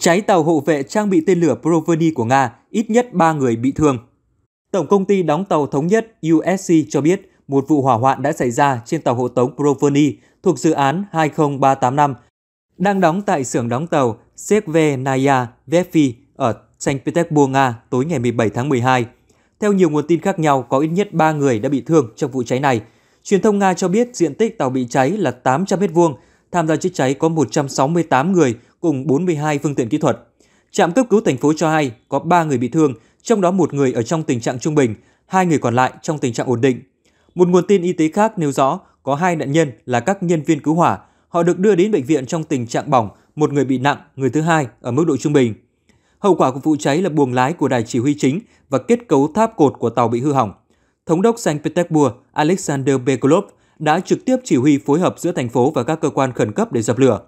Cháy tàu hộ vệ trang bị tên lửa Proveni của Nga, ít nhất 3 người bị thương. Tổng công ty đóng tàu thống nhất USC cho biết một vụ hỏa hoạn đã xảy ra trên tàu hộ tống Proveni thuộc dự án 20385 đang đóng tại xưởng đóng tàu Severnaya Vefi ở Saint Petersburg, Nga tối ngày 17 tháng 12. Theo nhiều nguồn tin khác nhau, có ít nhất 3 người đã bị thương trong vụ cháy này. Truyền thông Nga cho biết diện tích tàu bị cháy là 800 m2, tham gia chữa cháy có 168 người, cùng 42 phương tiện kỹ thuật. Trạm cấp cứu thành phố cho hay có 3 người bị thương, trong đó một người ở trong tình trạng trung bình, hai người còn lại trong tình trạng ổn định. Một nguồn tin y tế khác nêu rõ có hai nạn nhân là các nhân viên cứu hỏa. Họ được đưa đến bệnh viện trong tình trạng bỏng, một người bị nặng, người thứ hai ở mức độ trung bình. Hậu quả của vụ cháy là buồng lái của đài chỉ huy chính và kết cấu tháp cột của tàu bị hư hỏng. Thống đốc Saint Petersburg Alexander Bekolov đã trực tiếp chỉ huy phối hợp giữa thành phố và các cơ quan khẩn cấp để dập lửa.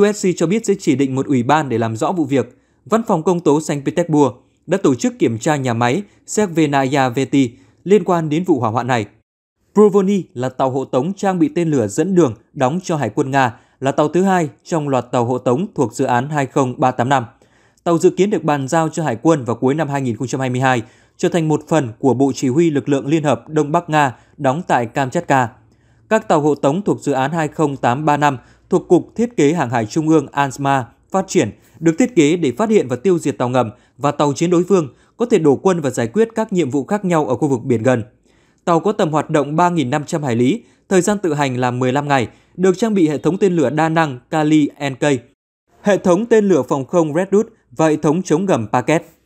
USC cho biết sẽ chỉ định một ủy ban để làm rõ vụ việc. Văn phòng công tố Saint Petersburg đã tổ chức kiểm tra nhà máy Servenaya Veti liên quan đến vụ hỏa hoạn này. Provoni là tàu hộ tống trang bị tên lửa dẫn đường đóng cho Hải quân Nga, là tàu thứ hai trong loạt tàu hộ tống thuộc dự án 20385. Tàu dự kiến được bàn giao cho Hải quân vào cuối năm 2022, trở thành một phần của Bộ Chỉ huy Lực lượng Liên hợp Đông Bắc Nga đóng tại Kamchatka. Các tàu hộ tống thuộc dự án 20835 thuộc Cục Thiết kế Hàng hải Trung ương ANSMA phát triển, được thiết kế để phát hiện và tiêu diệt tàu ngầm và tàu chiến đối phương, có thể đổ quân và giải quyết các nhiệm vụ khác nhau ở khu vực biển gần. Tàu có tầm hoạt động 3.500 hải lý, thời gian tự hành là 15 ngày, được trang bị hệ thống tên lửa đa năng Kali NK, hệ thống tên lửa phòng không Redwood và hệ thống chống ngầm Packet.